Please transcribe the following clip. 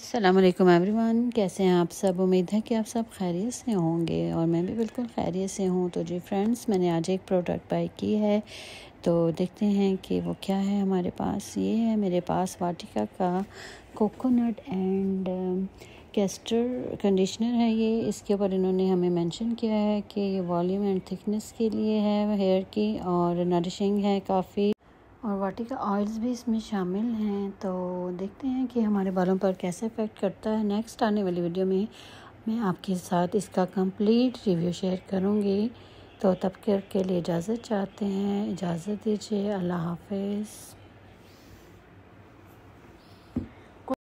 असलकम एवरीवान कैसे हैं आप सब उम्मीद है कि आप सब खैरियत से होंगे और मैं भी बिल्कुल खैरियत से हूँ तो जी फ्रेंड्स मैंने आज एक प्रोडक्ट बाई की है तो देखते हैं कि वो क्या है हमारे पास ये है मेरे पास वाटिका का कोकोनट एंड कैस्टर कंडीशनर है ये इसके ऊपर इन्होंने हमें मेंशन किया है कि ये वॉल्यूम एंड थिकनेस के लिए है हेयर की और नरिशिंग है काफ़ी और वाटिका ऑयल्स भी इसमें शामिल हैं तो देखते हैं कि हमारे बालों पर कैसे इफ़ेक्ट करता है नेक्स्ट आने वाली वीडियो में मैं आपके साथ इसका कंप्लीट रिव्यू शेयर करूँगी तो तब के लिए इजाज़त चाहते हैं इजाज़त दीजिए अल्लाह हाफिज़